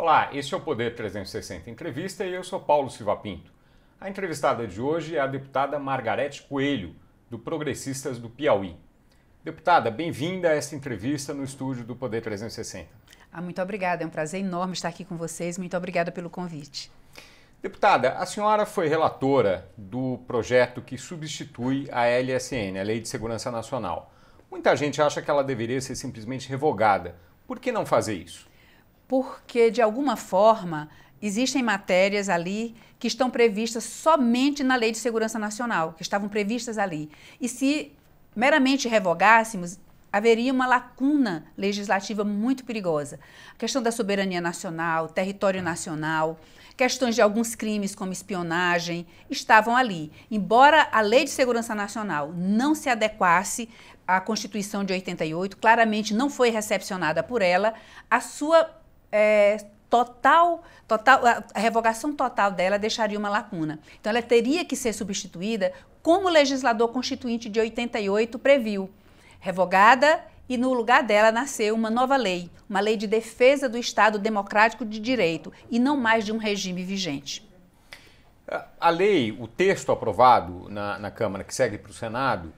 Olá, este é o Poder 360 Entrevista e eu sou Paulo Silva Pinto. A entrevistada de hoje é a deputada Margarete Coelho, do Progressistas do Piauí. Deputada, bem-vinda a esta entrevista no estúdio do Poder 360. Ah, muito obrigada, é um prazer enorme estar aqui com vocês. Muito obrigada pelo convite. Deputada, a senhora foi relatora do projeto que substitui a LSN, a Lei de Segurança Nacional. Muita gente acha que ela deveria ser simplesmente revogada. Por que não fazer isso? porque de alguma forma existem matérias ali que estão previstas somente na Lei de Segurança Nacional, que estavam previstas ali. E se meramente revogássemos, haveria uma lacuna legislativa muito perigosa. A questão da soberania nacional, território nacional, questões de alguns crimes como espionagem estavam ali. Embora a Lei de Segurança Nacional não se adequasse à Constituição de 88, claramente não foi recepcionada por ela, a sua é, total, total, a revogação total dela deixaria uma lacuna. Então, ela teria que ser substituída como o legislador constituinte de 88 previu, revogada e no lugar dela nasceu uma nova lei, uma lei de defesa do Estado democrático de direito e não mais de um regime vigente. A lei, o texto aprovado na, na Câmara, que segue para o Senado,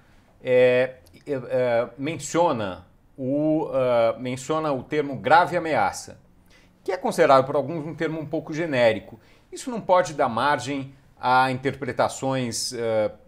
é, é, é, menciona, o, uh, menciona o termo grave ameaça que é considerado por alguns um termo um pouco genérico. Isso não pode dar margem a interpretações uh,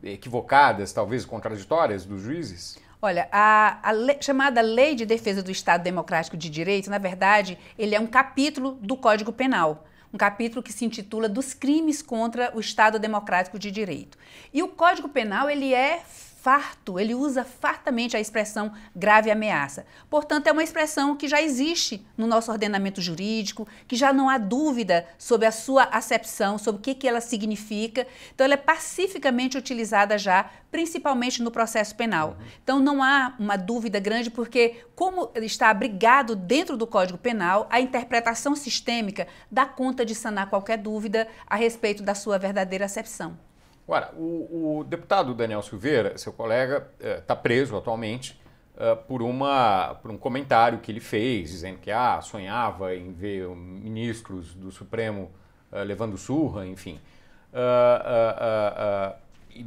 equivocadas, talvez contraditórias, dos juízes? Olha, a, a lei, chamada Lei de Defesa do Estado Democrático de Direito, na verdade, ele é um capítulo do Código Penal um capítulo que se intitula Dos Crimes contra o Estado Democrático de Direito. E o Código Penal ele é farto, ele usa fartamente a expressão grave ameaça. Portanto, é uma expressão que já existe no nosso ordenamento jurídico, que já não há dúvida sobre a sua acepção, sobre o que, que ela significa. Então, ela é pacificamente utilizada já, principalmente no processo penal. Então, não há uma dúvida grande, porque, como está abrigado dentro do Código Penal, a interpretação sistêmica dá conta de sanar qualquer dúvida a respeito da sua verdadeira acepção. Agora, o, o deputado Daniel Silveira, seu colega, está eh, preso atualmente eh, por, uma, por um comentário que ele fez, dizendo que ah, sonhava em ver ministros do Supremo eh, levando surra, enfim.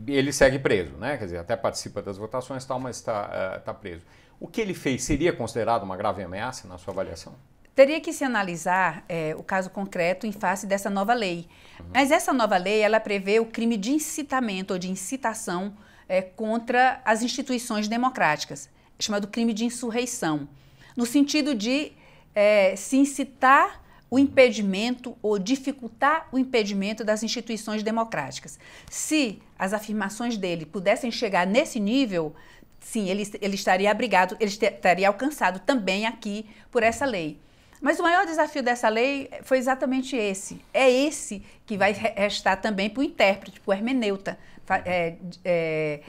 ele segue preso, né? Quer dizer, até participa das votações e tal, mas está tá preso. O que ele fez seria considerado uma grave ameaça na sua avaliação? Teria que se analisar é, o caso concreto em face dessa nova lei. Mas essa nova lei, ela prevê o crime de incitamento ou de incitação é, contra as instituições democráticas, chamado crime de insurreição, no sentido de é, se incitar o impedimento ou dificultar o impedimento das instituições democráticas. Se as afirmações dele pudessem chegar nesse nível, sim, ele, ele estaria abrigado, ele estaria alcançado também aqui por essa lei. Mas o maior desafio dessa lei foi exatamente esse. É esse que vai restar também para o intérprete, para o hermeneuta, é, é,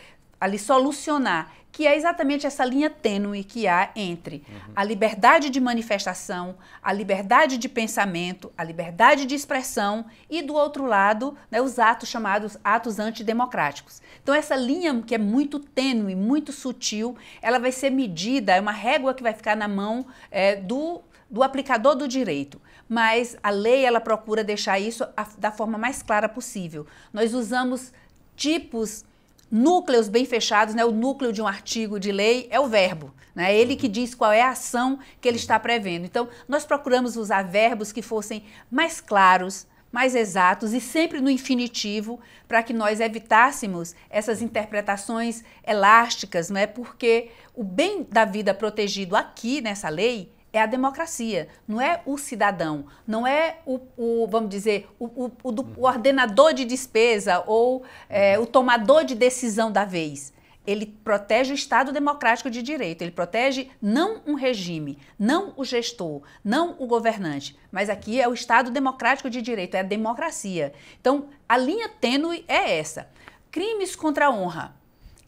ali solucionar, que é exatamente essa linha tênue que há entre uhum. a liberdade de manifestação, a liberdade de pensamento, a liberdade de expressão e, do outro lado, né, os atos chamados atos antidemocráticos. Então, essa linha, que é muito tênue, muito sutil, ela vai ser medida, é uma régua que vai ficar na mão é, do do aplicador do direito, mas a lei ela procura deixar isso a, da forma mais clara possível. Nós usamos tipos núcleos bem fechados, né? O núcleo de um artigo de lei é o verbo, né? Ele que diz qual é a ação que ele está prevendo. Então, nós procuramos usar verbos que fossem mais claros, mais exatos e sempre no infinitivo, para que nós evitássemos essas interpretações elásticas, não é? Porque o bem da vida protegido aqui nessa lei é a democracia, não é o cidadão, não é o, o vamos dizer, o, o, o, ordenador de despesa ou é, o tomador de decisão da vez. Ele protege o Estado democrático de direito, ele protege não um regime, não o gestor, não o governante, mas aqui é o Estado democrático de direito, é a democracia. Então, a linha tênue é essa. Crimes contra a honra.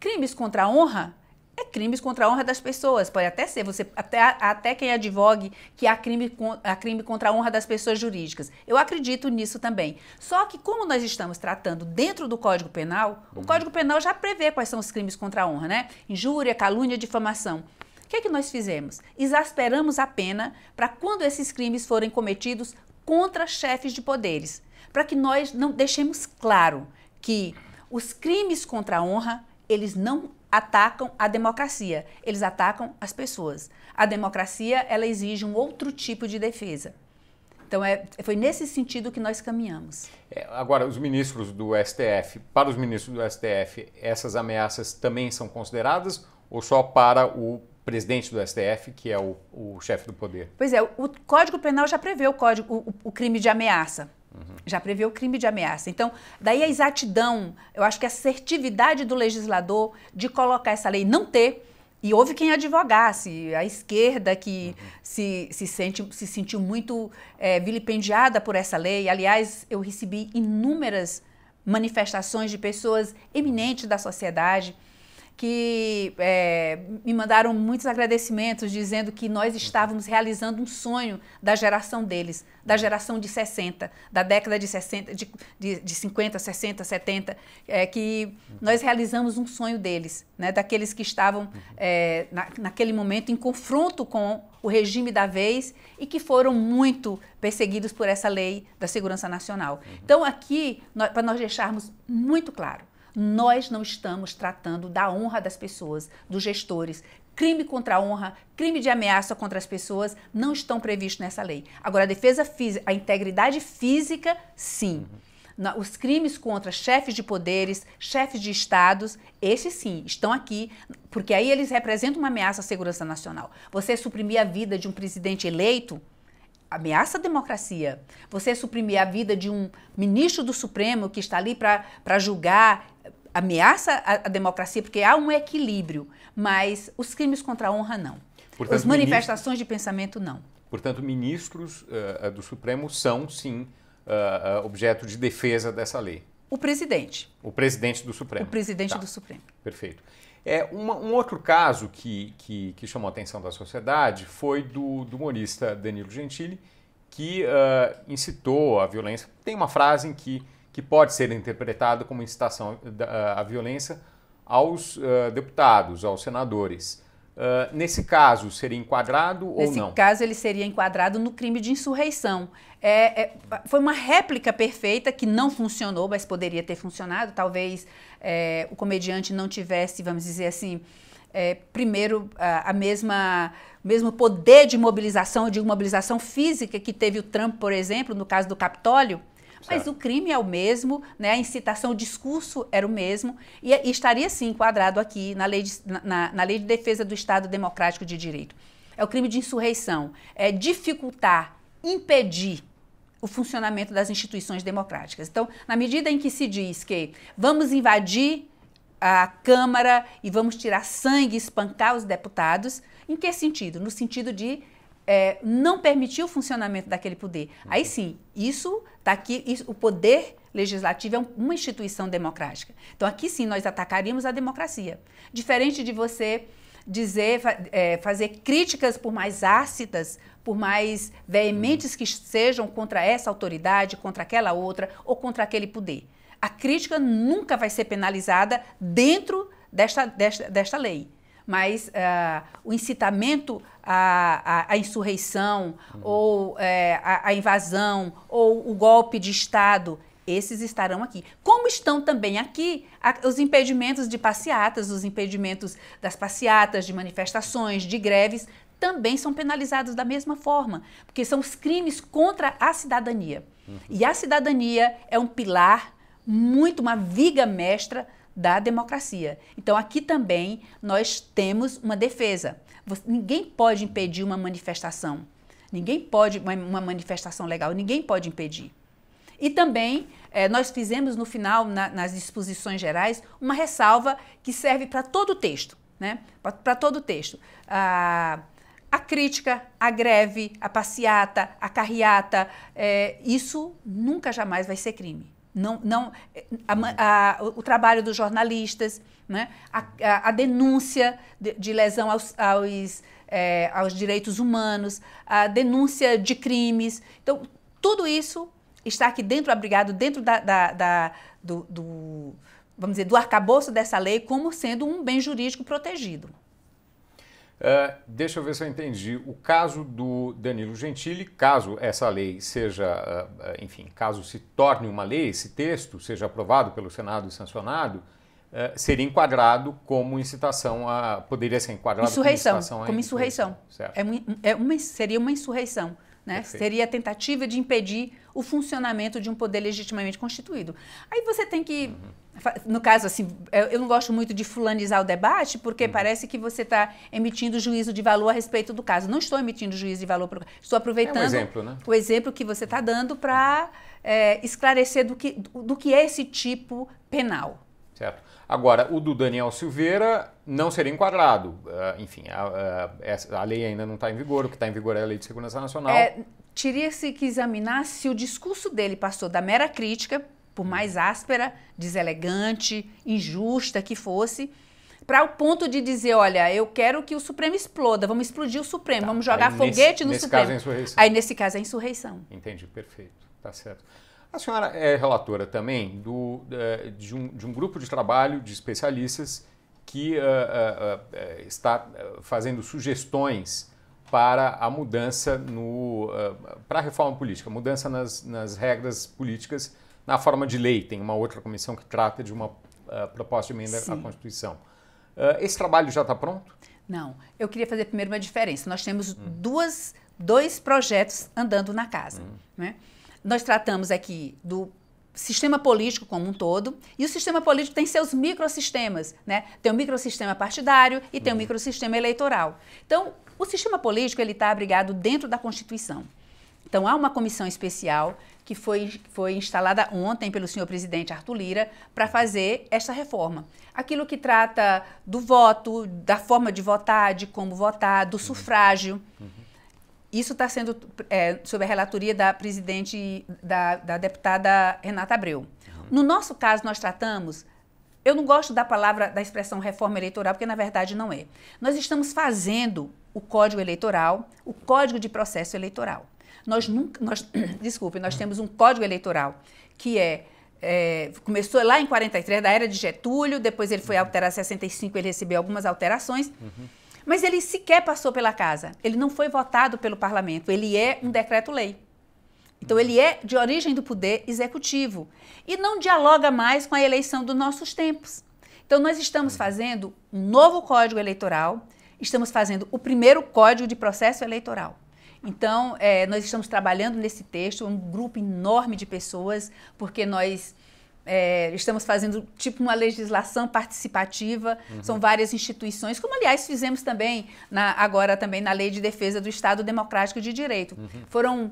Crimes contra a honra é crimes contra a honra das pessoas. Pode até ser, você até, até quem advogue que há crime, há crime contra a honra das pessoas jurídicas. Eu acredito nisso também. Só que como nós estamos tratando dentro do Código Penal, o Código Penal já prevê quais são os crimes contra a honra, né? Injúria, calúnia, difamação. O que é que nós fizemos? Exasperamos a pena para quando esses crimes forem cometidos contra chefes de poderes, para que nós não deixemos claro que os crimes contra a honra, eles não atacam a democracia, eles atacam as pessoas. A democracia, ela exige um outro tipo de defesa. Então, é, foi nesse sentido que nós caminhamos. É, agora, os ministros do STF, para os ministros do STF, essas ameaças também são consideradas ou só para o presidente do STF, que é o, o chefe do poder? Pois é, o Código Penal já prevê o, código, o, o crime de ameaça. Uhum. Já prevê o crime de ameaça. Então, daí a exatidão, eu acho que a assertividade do legislador de colocar essa lei não ter. E houve quem advogasse, a esquerda que uhum. se, se, sente, se sentiu muito é, vilipendiada por essa lei. Aliás, eu recebi inúmeras manifestações de pessoas eminentes da sociedade que é, me mandaram muitos agradecimentos dizendo que nós estávamos realizando um sonho da geração deles, da geração de 60, da década de 60, de, de, de 50, 60, 70, é, que nós realizamos um sonho deles, né, daqueles que estavam é, na, naquele momento em confronto com o regime da vez e que foram muito perseguidos por essa lei da segurança nacional. Uhum. Então aqui, para nós deixarmos muito claro, nós não estamos tratando da honra das pessoas, dos gestores. Crime contra a honra, crime de ameaça contra as pessoas não estão previstos nessa lei. Agora, a defesa física, a integridade física, sim. os crimes contra chefes de poderes, chefes de estados, esses sim, estão aqui, porque aí eles representam uma ameaça à segurança nacional. Você suprimir a vida de um presidente eleito, ameaça a democracia. Você suprimir a vida de um ministro do Supremo que está ali para julgar ameaça a, a, democracia, porque há um equilíbrio, mas os crimes contra a honra não. Portanto, As manifestações ministro, de pensamento não. Portanto, ministros uh, do Supremo são, sim, uh, objeto de defesa dessa lei. O presidente. O presidente do Supremo. O presidente tá. do Supremo. Perfeito. É, uma, um outro caso que, que, que, chamou a atenção da sociedade foi do, do humorista Danilo Gentili, que uh, incitou a violência. Tem uma frase em que que pode ser interpretado como incitação à violência aos uh, deputados, aos senadores. Uh, nesse caso, seria enquadrado nesse ou não? Nesse caso, ele seria enquadrado no crime de insurreição. É, é, foi uma réplica perfeita que não funcionou, mas poderia ter funcionado. Talvez é, o comediante não tivesse, vamos dizer assim, primeiro a, a mesma mesmo poder de mobilização, de mobilização física que teve o Trump, por exemplo, no caso do Capitólio. Mas certo. o crime é o mesmo, né? a incitação, o discurso era o mesmo, e, e estaria sim enquadrado aqui na lei, de, na, na lei de Defesa do Estado Democrático de Direito. É o crime de insurreição, é dificultar, impedir o funcionamento das instituições democráticas. Então, na medida em que se diz que vamos invadir a Câmara e vamos tirar sangue, espancar os deputados, em que sentido? No sentido de é, não permitir o funcionamento daquele poder. Aí uhum. sim, isso está aqui, isso, o poder legislativo é um, uma instituição democrática. Então aqui sim nós atacaríamos a democracia. Diferente de você dizer, é, fazer críticas por mais ácidas, por mais veementes que sejam contra essa autoridade, contra aquela outra ou contra aquele poder. A crítica nunca vai ser penalizada dentro desta, desta, desta lei mas uh, o incitamento à, à, à insurreição, uhum. ou é, à, à invasão, ou o golpe de Estado, esses estarão aqui. Como estão também aqui os impedimentos de passeatas, os impedimentos das passeatas, de manifestações, de greves, também são penalizados da mesma forma, porque são os crimes contra a cidadania. Uhum. E a cidadania é um pilar muito, uma viga mestra da democracia. Então aqui também nós temos uma defesa. Ninguém pode impedir uma manifestação. Ninguém pode, uma manifestação legal, ninguém pode impedir. E também eh, nós fizemos no final, na, nas disposições gerais, uma ressalva que serve para todo o texto, né? Para todo o texto. a crítica, a greve, a passeata, a carreata, eh, isso nunca jamais vai ser crime não, não a, a, o trabalho dos jornalistas, né? a, a denúncia de, de, lesão aos, aos, é, aos direitos humanos, a denúncia de crimes. Então, tudo isso está aqui dentro, abrigado dentro da, da, da do, do, vamos dizer, do arcabouço dessa lei como sendo um bem jurídico protegido. Uh, deixa eu ver se eu entendi. O caso do Danilo Gentili, caso essa lei seja, uh, enfim, caso se torne uma lei, esse texto seja aprovado pelo Senado e sancionado, uh, seria enquadrado como incitação a. poderia ser enquadrado insurreição, como incitação a. Como insurreição. certo. É, é uma, seria uma insurreição. Né? Seria a tentativa de impedir o funcionamento de um poder legitimamente constituído. Aí você tem que. No caso, assim, eu não gosto muito de fulanizar o debate, porque uhum. parece que você está emitindo juízo de valor a respeito do caso. Não estou emitindo juízo de valor, estou aproveitando é um exemplo, né? o exemplo que você está dando para é, esclarecer do que, do que é esse tipo penal. Certo. Agora, o do Daniel Silveira não seria enquadrado. Uh, enfim, a, ah, a, a, lei ainda não está em vigor, o que está em vigor é a Lei de Segurança Nacional. É, Teria-se que examinar se o discurso dele passou da mera crítica, por mais áspera, deselegante, injusta que fosse, para o ponto de dizer, olha, eu quero que o Supremo exploda, vamos explodir o Supremo, tá. vamos jogar Aí, foguete nesse, no nesse Supremo. Caso é insurreição. Aí nesse caso é insurreição. Entendi, perfeito, tá certo. A senhora é relatora também do, é, de, um, de um grupo de trabalho de especialistas que uh, uh, uh, está é, fazendo sugestões para a mudança no é, para a reforma política, mudança nas, nas, regras políticas na forma de lei. Tem uma outra comissão que trata de uma proposta de emenda Sim. à Constituição. esse trabalho já está pronto? Não. Eu queria fazer primeiro uma diferença. Nós temos hum. duas, dois projetos andando na casa, hum. né? Nós tratamos aqui do sistema político como um todo, e o sistema político tem seus microsistemas, né? Tem o microsistema partidário e tem o uhum. microsistema eleitoral. Então, o sistema político ele está abrigado dentro da Constituição. Então, há uma comissão especial que foi, foi instalada ontem pelo senhor presidente Arthur Lira para fazer esta reforma. Aquilo que trata do voto, da forma de votar, de como votar, do uhum. sufrágio. Uhum. Isso está sendo é, sob a relatoria da presidente, da, da deputada Renata Abreu. No nosso caso, nós tratamos. Eu não gosto da palavra, da expressão reforma eleitoral, porque na verdade não é. Nós estamos fazendo o Código Eleitoral, o Código de Processo Eleitoral. Nós nunca. Nós, desculpe, nós temos um Código Eleitoral que é é, começou lá em 43, da era de Getúlio, depois ele foi alterar 65, ele recebeu algumas alterações. Uhum. Mas ele sequer passou pela casa. Ele não foi votado pelo parlamento. Ele é um decreto-lei. Então, ele é de origem do poder executivo e não dialoga mais com a eleição dos nossos tempos. Então, nós estamos fazendo um novo código eleitoral, estamos fazendo o primeiro código de processo eleitoral. Então, é, nós estamos trabalhando nesse texto, um grupo enorme de pessoas, porque nós é, estamos fazendo tipo uma legislação participativa, uhum. são várias instituições, como aliás fizemos também na, agora também na Lei de Defesa do Estado Democrático de Direito. Uhum. Foram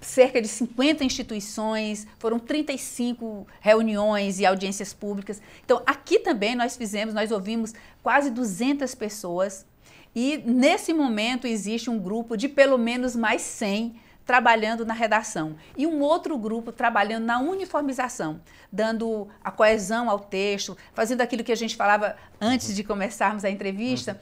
cerca de 50 instituições, foram 35 reuniões e audiências públicas. Então, aqui também nós fizemos, nós ouvimos quase 200 pessoas e nesse momento existe um grupo de pelo menos mais 100 trabalhando na redação e um outro grupo trabalhando na uniformização, dando a coesão ao texto, fazendo aquilo que a gente falava antes de começarmos a entrevista.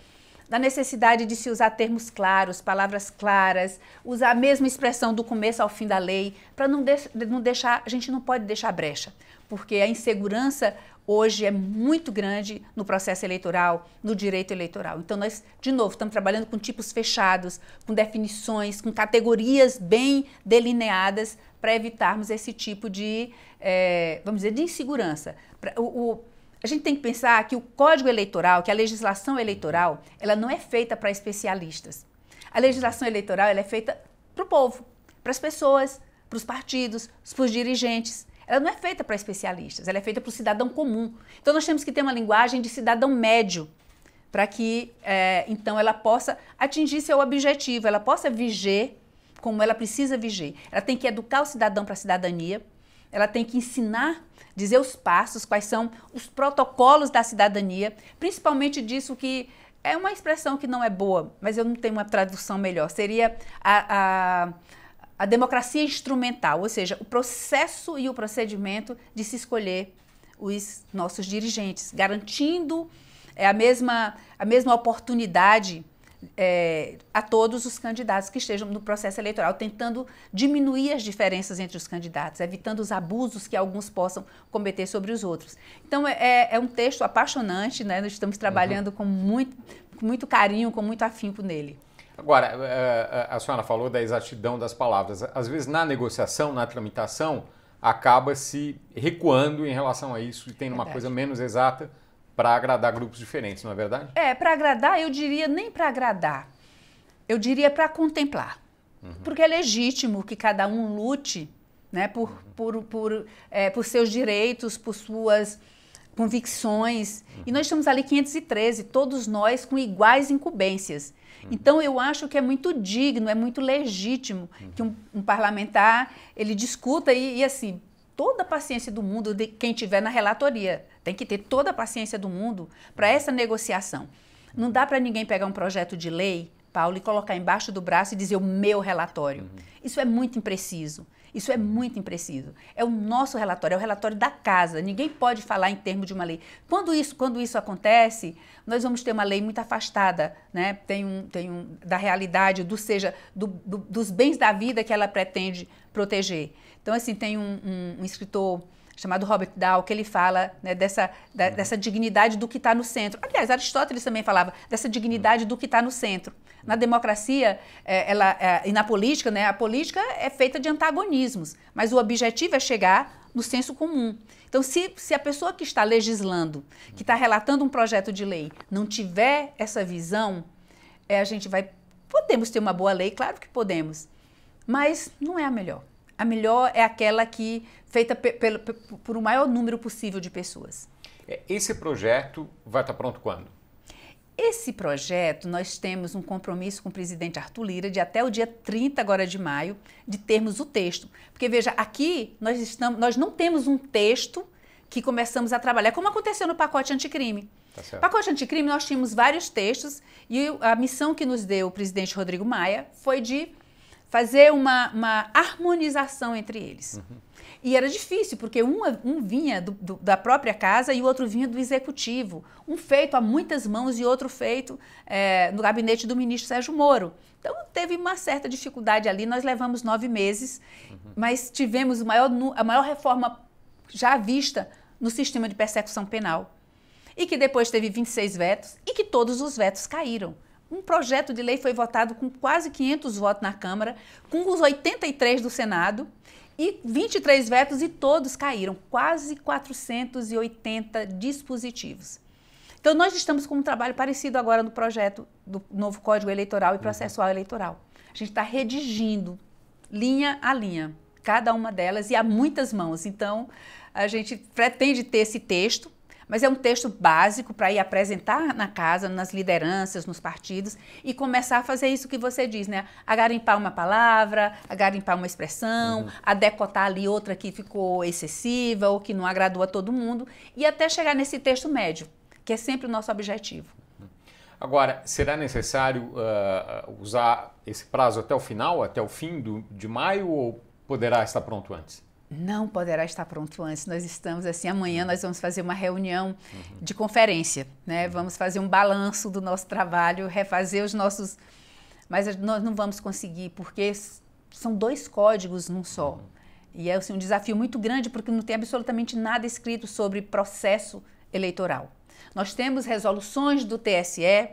Da necessidade de se usar termos claros, palavras claras, usar a mesma expressão do começo ao fim da lei, para não, de não deixar, a gente não pode deixar brecha, porque a insegurança hoje é muito grande no processo eleitoral, no direito eleitoral. Então, nós, de novo, estamos trabalhando com tipos fechados, com definições, com categorias bem delineadas para evitarmos esse tipo de, é, vamos dizer, de insegurança. O, o, a gente tem que pensar que o código eleitoral, que a legislação eleitoral, ela não é feita para especialistas. A legislação eleitoral ela é feita para o povo, para as pessoas, para os partidos, para os dirigentes ela não é feita para especialistas, ela é feita para o cidadão comum. Então nós temos que ter uma linguagem de cidadão médio para que é, então ela possa atingir seu objetivo, ela possa viger como ela precisa viger. Ela tem que educar o cidadão para a cidadania, ela tem que ensinar, dizer os passos, quais são os protocolos da cidadania, principalmente disso que é uma expressão que não é boa, mas eu não tenho uma tradução melhor. Seria a, a a democracia instrumental, ou seja, o processo e o procedimento de se escolher os nossos dirigentes, garantindo é, a, mesma, a mesma oportunidade é, a todos os candidatos que estejam no processo eleitoral, tentando diminuir as diferenças entre os candidatos, evitando os abusos que alguns possam cometer sobre os outros. Então, é, é, é um texto apaixonante, né? nós estamos trabalhando uhum. com, muito, com muito carinho, com muito afinco nele. Agora, é, é, é, a senhora falou da exatidão das palavras. Às vezes, na negociação, na tramitação, acaba se recuando em relação a isso e tem uma coisa menos exata para agradar grupos diferentes, não é verdade? É, para agradar, eu diria nem para agradar, eu diria para contemplar. Uhum. Porque é legítimo que cada um lute né, por, uhum. por, por, é, por seus direitos, por suas convicções. Uhum. E nós estamos ali 513, todos nós com iguais incumbências. Uhum. Então eu acho que é muito digno, é muito legítimo uhum. que um, um parlamentar ele discuta e, e, assim toda a paciência do mundo de quem tiver na relatoria tem que ter toda a paciência do mundo para essa negociação. Não dá para ninguém pegar um projeto de lei, Paulo, e colocar embaixo do braço e dizer o meu relatório. Isso é muito impreciso. Isso é muito impreciso. É o nosso relatório, é o relatório da casa. Ninguém pode falar em termos de uma lei. Quando isso, quando isso acontece, nós vamos ter uma lei muito afastada, né? Tem um, tem um da realidade, do seja do, do, dos bens da vida que ela pretende proteger. Então assim tem um, um, um escritor chamado Robert Dow, que ele fala né, dessa, da, uhum. dessa dignidade do que está no centro. Aliás, Aristóteles também falava dessa dignidade uhum. do que está no centro. Na uhum. democracia é, ela, é, e na política, né, a política é feita de antagonismos, mas o objetivo é chegar no senso comum. Então, se, se a pessoa que está legislando, que está relatando um projeto de lei, não tiver essa visão, é, a gente vai. Podemos ter uma boa lei, claro que podemos, mas não é a melhor. A melhor é aquela que feita pelo, por o maior número possível de pessoas. É, esse projeto vai estar pronto quando? Esse projeto, nós temos um compromisso com o presidente Arthur Lira de até o dia 30 agora de maio, de termos o texto. Porque, veja, aqui nós, estamos, nós não temos um texto que começamos a trabalhar, como aconteceu no pacote anticrime. Tá pacote anticrime, nós tínhamos vários textos e a missão que nos deu o presidente Rodrigo Maia foi de fazer uma, uma harmonização entre eles. Uhum. E era difícil, porque um, um vinha do, do, da própria casa e o outro vinha do executivo. Um feito a muitas mãos e outro feito é, no gabinete do ministro Sérgio Moro. Então teve uma certa dificuldade ali. Nós levamos nove meses, uhum. mas tivemos maior, a maior reforma já vista no sistema de persecução penal. E que depois teve 26 vetos e que todos os vetos caíram um projeto de lei foi votado com quase 500 votos na Câmara, com os 83 do Senado e 23 vetos e todos caíram, quase 480 dispositivos. Então nós estamos com um trabalho parecido agora no projeto do novo Código Eleitoral e uhum. Processual Eleitoral. A gente está redigindo linha a linha, cada uma delas e há muitas mãos. Então a gente pretende ter esse texto mas é um texto básico para ir apresentar na casa, nas lideranças, nos partidos e começar a fazer isso que você diz, né? A garimpar uma palavra, a garimpar uma expressão, uhum. a decotar ali outra que ficou excessiva ou que não agradou a todo mundo e até chegar nesse texto médio, que é sempre o nosso objetivo. Agora, será necessário uh, usar esse prazo até o final, até o fim do, de maio, ou poderá estar pronto antes? não poderá estar pronto antes. Nós estamos assim, amanhã uhum. nós vamos fazer uma reunião uhum. de conferência, né? Uhum. Vamos fazer um balanço do nosso trabalho, refazer os nossos mas nós não vamos conseguir porque são dois códigos num só. Uhum. E é assim, um desafio muito grande porque não tem absolutamente nada escrito sobre processo eleitoral. Nós temos resoluções do TSE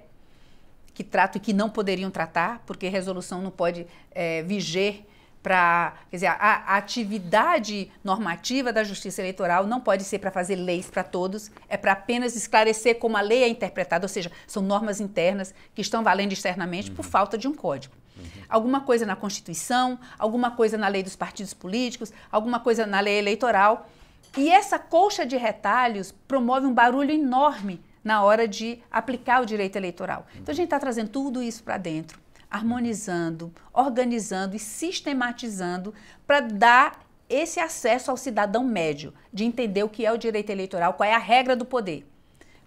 que tratam e que não poderiam tratar, porque resolução não pode é, viger para. Quer dizer, a, a, atividade normativa da justiça eleitoral não pode ser para fazer leis para todos, é para apenas esclarecer como a lei é interpretada, ou seja, são normas internas que estão valendo externamente uhum. por falta de um código. Uhum. Alguma coisa na Constituição, alguma coisa na lei dos partidos políticos, alguma coisa na lei eleitoral. E essa colcha de retalhos promove um barulho enorme na hora de aplicar o direito eleitoral. Então a gente está trazendo tudo isso para dentro harmonizando, organizando e sistematizando para dar esse acesso ao cidadão médio de entender o que é o direito eleitoral, qual é a regra do poder.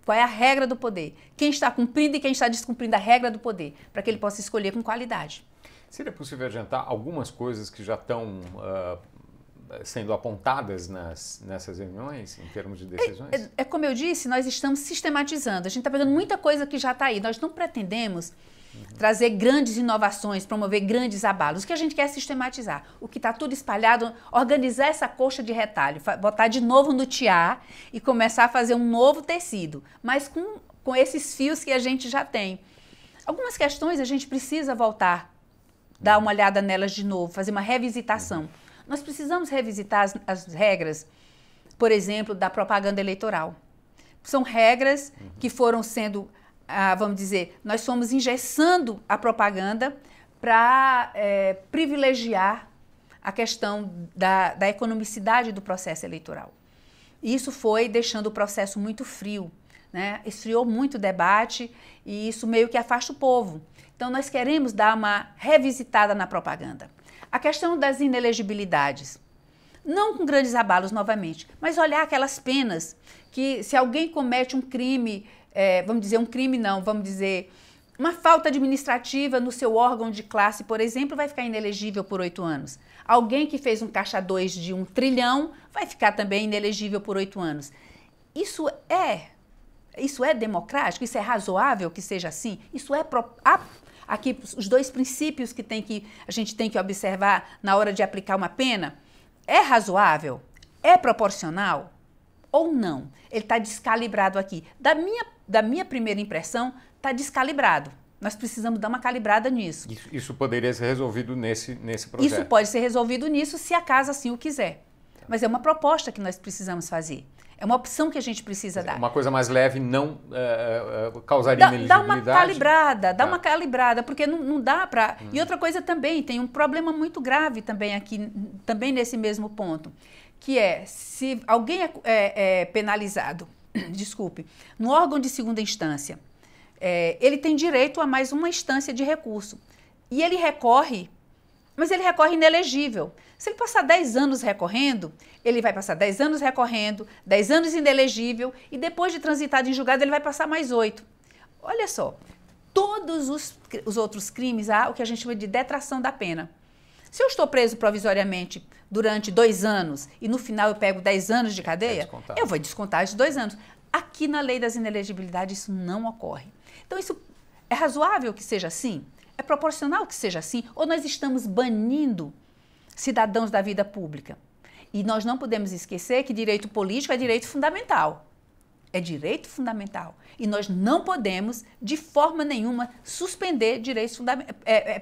Qual é a regra do poder? Quem está cumprindo e quem está descumprindo a regra do poder, para que ele possa escolher com qualidade. Seria possível adiantar algumas coisas que já estão uh, ah, sendo apontadas nas, nessas reuniões, em termos de decisões? É, é, é como eu disse, nós estamos sistematizando. A gente está pegando muita coisa que já está aí. Nós não pretendemos uhum. trazer grandes inovações, promover grandes abalos. O que a gente quer é sistematizar. O que está tudo espalhado, organizar essa coxa de retalho, botar de novo no tiar e começar a fazer um novo tecido, mas com, com esses fios que a gente já tem. Algumas questões a gente precisa voltar, dar uma olhada nelas de novo, fazer uma revisitação. Nós precisamos revisitar as, as regras, por exemplo, da propaganda eleitoral. São regras que foram sendo vamos dizer, nós fomos engessando a propaganda para é, privilegiar a questão da, da economicidade do processo eleitoral. E isso foi deixando o processo muito frio, né? esfriou muito o debate e isso meio que afasta o povo. Então, nós queremos dar uma revisitada na propaganda. A questão das inelegibilidades. Não com grandes abalos novamente, mas olhar aquelas penas que, se alguém comete um crime é, vamos dizer, um crime, não, vamos dizer, uma falta administrativa no seu órgão de classe, por exemplo, vai ficar inelegível por oito anos. Alguém que fez um caixa 2 de um trilhão vai ficar também inelegível por oito anos. Isso é isso é democrático? Isso é razoável que seja assim? Isso é pro, a, aqui os dois princípios que, tem que a gente tem que observar na hora de aplicar uma pena? É razoável? É proporcional? ou não. Ele está descalibrado aqui. Da minha, da minha primeira impressão, está descalibrado. Nós precisamos dar uma calibrada nisso. Isso, isso, poderia ser resolvido nesse, nesse projeto? Isso pode ser resolvido nisso, se a casa assim o quiser. Mas é uma proposta que nós precisamos fazer. É uma opção que a gente precisa dar. Uma coisa mais leve não uh, uh, causaria dá, Dá uma calibrada, dá ah. uma tá. calibrada, porque não, não dá para... Hum. E outra coisa também, tem um problema muito grave também aqui, também nesse mesmo ponto que é se alguém é, é, é penalizado, desculpe, no órgão de segunda instância, é, ele tem direito a mais uma instância de recurso. E ele recorre, mas ele recorre inelegível. Se ele passar 10 anos recorrendo, ele vai passar 10 anos recorrendo, 10 anos inelegível, e depois de transitado em julgado, ele vai passar mais 8. Olha só, todos os, os outros crimes há o que a gente chama de detração da pena. Se eu estou preso provisoriamente durante dois anos e no final eu pego dez anos de cadeia, eu vou descontar esses dois anos. Aqui na lei das inelegibilidades isso não ocorre. Então isso é razoável que seja assim? É proporcional que seja assim? Ou nós estamos banindo cidadãos da vida pública? E nós não podemos esquecer que direito político é direito fundamental é direito fundamental. E nós não podemos, de forma nenhuma, suspender direitos fundamentais, é, é,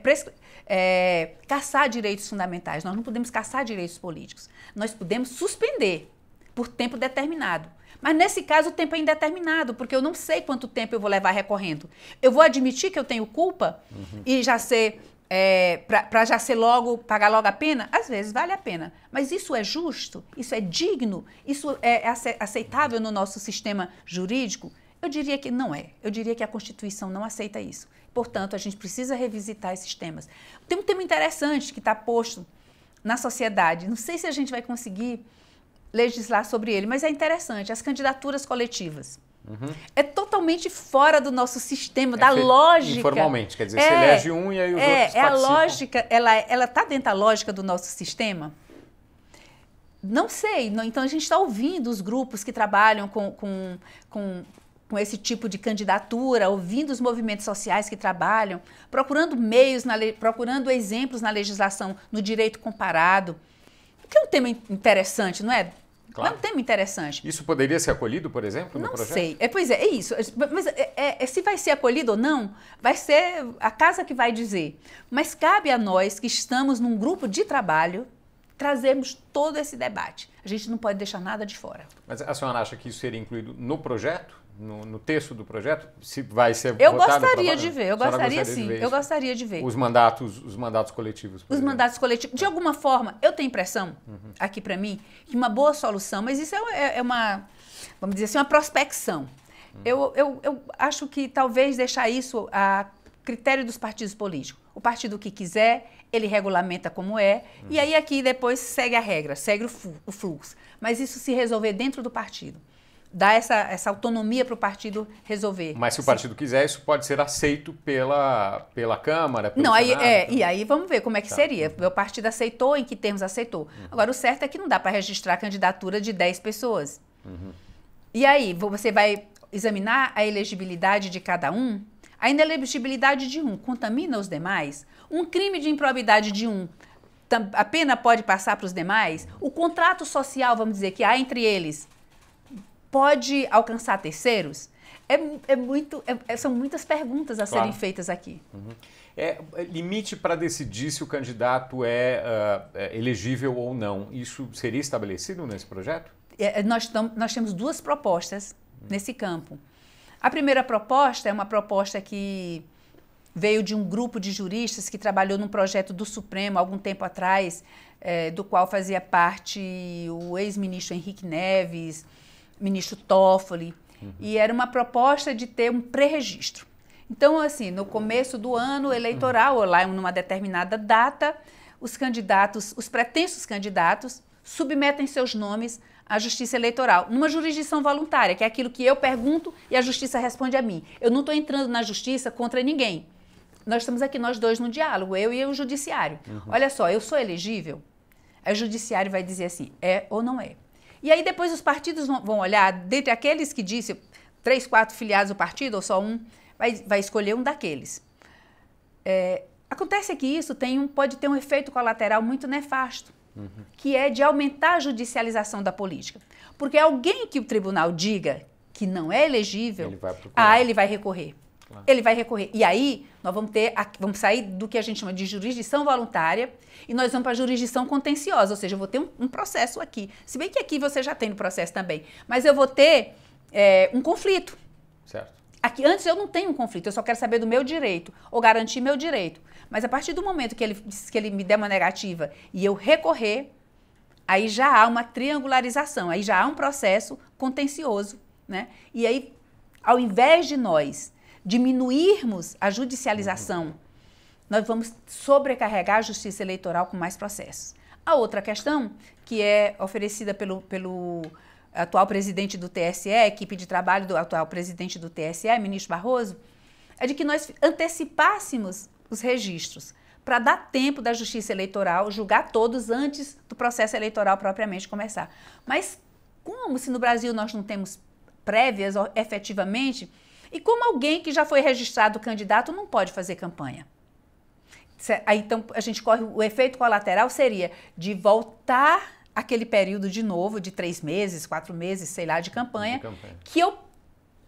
é, caçar direitos fundamentais. Nós não podemos caçar direitos políticos. Nós podemos suspender por tempo determinado. Mas nesse caso o tempo é indeterminado, porque eu não sei quanto tempo eu vou levar recorrendo. Eu vou admitir que eu tenho culpa uhum. e já ser é, para já ser logo, pagar logo a pena? Às vezes vale a pena. Mas isso é justo? Isso é digno? Isso é aceitável no nosso sistema jurídico? Eu diria que não é. Eu diria que a Constituição não aceita isso. Portanto, a gente precisa revisitar esses temas. Tem um tema interessante que está posto na sociedade. Não sei se a gente vai conseguir legislar sobre ele, mas é interessante. As candidaturas coletivas. Uhum. É totalmente fora do nosso sistema, é da lógica. Informalmente, quer dizer, é, você elege um e aí os é, outros É a lógica, ela é, está dentro da lógica do nosso sistema? Não sei. Não, então, a gente está ouvindo os grupos que trabalham com, com, com, com esse tipo de candidatura, ouvindo os movimentos sociais que trabalham, procurando meios, na, procurando exemplos na legislação, no direito comparado, que é um tema interessante, não é? Claro. É um tema interessante. Isso poderia ser acolhido, por exemplo, no projeto? não sei. É, pois é, é isso. Mas é, é, é, se vai ser acolhido ou não, vai ser a casa que vai dizer. Mas cabe a nós que estamos num grupo de trabalho trazermos todo esse debate. A gente não pode deixar nada de fora. Mas a senhora acha que isso seria incluído no projeto? no, no, texto do projeto? Se vai ser Eu votado, gostaria de ver, eu gostaria, gostaria sim, eu gostaria de ver. Os mandatos, os mandatos coletivos. Os exemplo. mandatos coletivos. De é. alguma forma, eu tenho impressão, uhum. aqui para mim, que uma boa solução, mas isso é, é, é uma, vamos dizer assim, uma prospecção. Uhum. Eu, eu, eu acho que talvez deixar isso a critério dos partidos políticos. O partido que quiser, ele regulamenta como é, uhum. e aí aqui depois segue a regra, segue o, o fluxo. Mas isso se resolver dentro do partido dar essa, essa autonomia para o partido resolver. Mas se o partido Sim. quiser, isso pode ser aceito pela, pela Câmara, pelo Não, aí, Senado, é, e aí vamos ver como é que tá. seria. O partido aceitou, em que termos aceitou. Uhum. Agora, o certo é que não dá para registrar a candidatura de 10 pessoas. Uhum. E aí, você vai examinar a elegibilidade de cada um? A inelegibilidade de um contamina os demais? Um crime de improbidade de um a pena pode passar para os demais? O contrato social, vamos dizer, que há entre eles pode alcançar terceiros? É, é muito, é, é são muitas perguntas a claro. serem feitas aqui. Uhum. É, é limite para decidir se o candidato é, uh, é elegível ou não. Isso seria estabelecido nesse projeto? É, nós, tam, nós temos duas propostas uhum. nesse campo. A primeira proposta é uma proposta que veio de um grupo de juristas que trabalhou num projeto do Supremo algum tempo atrás, do qual fazia parte o ex-ministro Henrique Neves ministro Toffoli, uhum. e era uma proposta de ter um pré-registro. Então, assim, no começo do ano eleitoral, ou lá em uma determinada data, os candidatos, os pretensos candidatos, submetem seus nomes à justiça eleitoral, numa jurisdição voluntária, que é aquilo que eu pergunto e a justiça responde a mim. Eu não estou entrando na justiça contra ninguém. Nós estamos aqui, nós dois, num diálogo, eu e o judiciário. Uhum. Olha só, eu sou elegível? Aí o judiciário vai dizer assim, é ou não é. E aí depois os partidos vão olhar, dentre aqueles que disse três, quatro filiados do partido, ou só um, vai, vai escolher um daqueles. É, acontece que isso tem um, pode ter um efeito colateral muito nefasto, uhum. que é de aumentar a judicialização da política. Porque alguém que o tribunal diga que não é elegível, ele ah, ele vai recorrer. Claro. Ele vai recorrer. E aí, nós vamos ter, vamos sair do que a gente chama de jurisdição voluntária e nós vamos para a jurisdição contenciosa, ou seja, eu vou ter um, um, processo aqui. Se bem que aqui você já tem no processo também, mas eu vou ter é, um conflito. Certo. Aqui, antes eu não tenho um conflito, eu só quero saber do meu direito ou garantir meu direito. Mas a partir do momento que ele, que ele me der uma negativa e eu recorrer, aí já há uma triangularização, aí já há um processo contencioso. Né? E aí, ao invés de nós diminuirmos a judicialização, nós vamos sobrecarregar a justiça eleitoral com mais processos. A outra questão, que é oferecida pelo, pelo atual presidente do TSE, equipe de trabalho do atual presidente do TSE, ministro Barroso, é de que nós antecipássemos os registros para dar tempo da justiça eleitoral julgar todos antes do processo eleitoral propriamente começar. Mas como se no Brasil nós não temos prévias efetivamente, e como alguém que já foi registrado candidato não pode fazer campanha? Aí, então, a gente corre. O efeito colateral seria de voltar aquele período de novo, de três meses, quatro meses, sei lá, de campanha, de campanha. que eu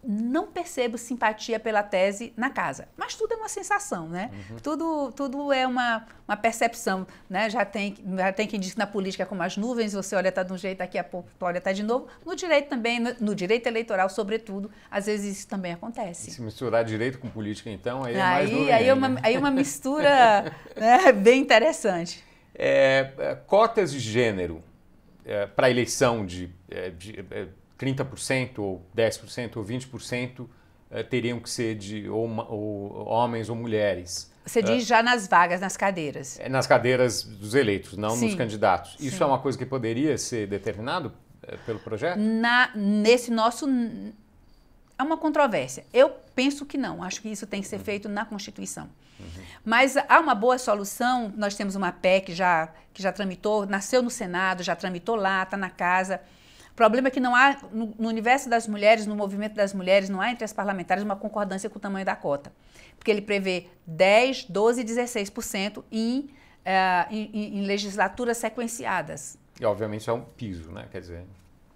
não percebo simpatia pela tese na casa. Mas tudo é uma sensação, né? Uhum. Tudo, tudo é uma, uma percepção, né? Já tem, já tem quem diz que na política é como as nuvens, você olha está de um jeito, daqui a pouco tu olha está de novo. No direito também, no, no, direito eleitoral, sobretudo, às vezes isso também acontece. E se misturar direito com política, então, aí, é aí é mais nuvem, aí, é uma, aí uma mistura né, bem interessante. É, é cotas de gênero é, para eleição de, de 30% ou 10% ou 20% eh, teriam que ser de ou, ou homens ou mulheres. Você diz eh, já nas vagas, nas cadeiras. Eh, nas cadeiras dos eleitos, não Sim. nos candidatos. Isso Sim. é uma coisa que poderia ser determinado pelo projeto? Na, nesse nosso. Há é uma controvérsia. Eu penso que não. Acho que isso tem que ser uhum. feito na Constituição. Uhum. Mas há uma boa solução. Nós temos uma PEC já, que já tramitou, nasceu no Senado, já tramitou lá, está na casa problema é que não há, no, no, universo das mulheres, no movimento das mulheres, não há entre as parlamentares uma concordância com o tamanho da cota. Porque ele prevê 10, 12 16% em, uh, em, em, em legislaturas sequenciadas. E, obviamente, isso é um piso, né? Quer dizer.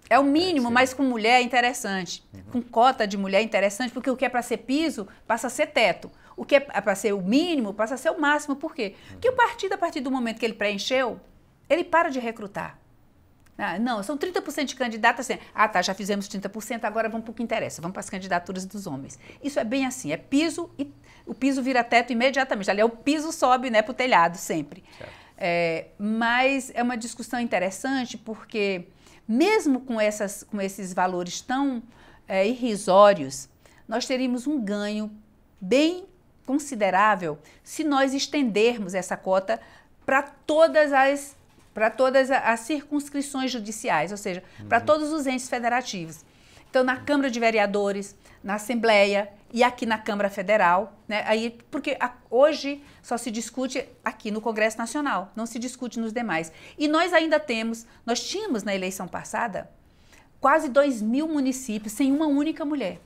É o mínimo, é mas com mulher é interessante. Uhum. Com cota de mulher é interessante, porque o que é para ser piso passa a ser teto. O que é para é ser o mínimo passa a ser o máximo. Por quê? Uhum. Porque o partido, a partir do momento que ele preencheu, ele para de recrutar. Ah, não, são 30% de candidatas. Assim, ah, tá, já fizemos 30%, agora vamos para o que interessa, vamos para as candidaturas dos homens. Isso é bem assim, é piso e o piso vira teto imediatamente. Aliás, é o piso sobe né, para o telhado sempre. É, mas é uma discussão interessante porque, mesmo com, essas, com esses valores tão é, irrisórios, nós teríamos um ganho bem considerável se nós estendermos essa cota para todas as para todas as circunscrições judiciais, ou seja, uhum. para todos os entes federativos. Então, na Câmara de Vereadores, na Assembleia e aqui na Câmara Federal, né? Aí, porque a, hoje só se discute aqui no Congresso Nacional, não se discute nos demais. E nós ainda temos, nós tínhamos na eleição passada quase 2 mil municípios sem uma única mulher.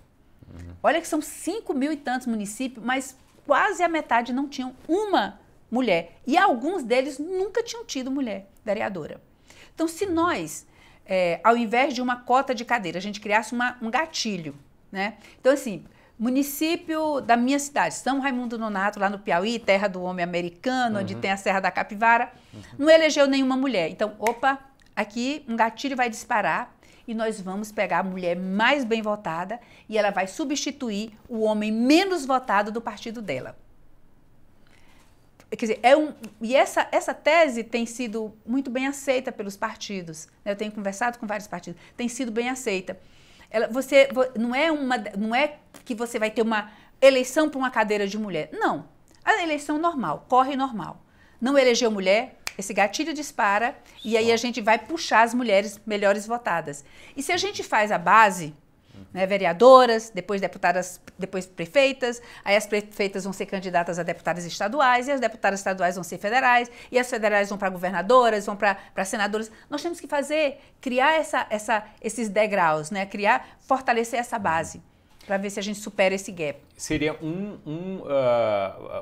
Uhum. Olha que são 5 mil e tantos municípios, mas quase a metade não tinham uma mulher. E alguns deles nunca tinham tido mulher vereadora. Então, se nós, é, ao invés de uma cota de cadeira, a gente criasse uma, um gatilho, né? Então, assim, município da minha cidade, São Raimundo Nonato, lá no Piauí, terra do homem americano, uhum. onde tem a Serra da Capivara, uhum. não elegeu nenhuma mulher. Então, opa, aqui um gatilho vai disparar e nós vamos pegar a mulher mais bem votada e ela vai substituir o homem menos votado do partido dela quer dizer, é um, e essa, essa tese tem sido muito bem aceita pelos partidos. Né? Eu tenho conversado com vários partidos, tem sido bem aceita. Ela, você não é uma, não é que você vai ter uma eleição para uma cadeira de mulher. Não, a eleição normal, corre normal. Não elegeu mulher, esse gatilho dispara e aí a gente vai puxar as mulheres melhores votadas. E se a gente faz a base né, vereadoras, depois deputadas, depois prefeitas, aí as prefeitas vão ser candidatas a deputadas estaduais, e as deputadas estaduais vão ser federais, e as federais vão para governadoras, vão para senadoras. Nós temos que fazer, criar essa, essa, esses degraus, né, criar, fortalecer essa base para ver se a gente supera esse gap. Seria um, um, uh,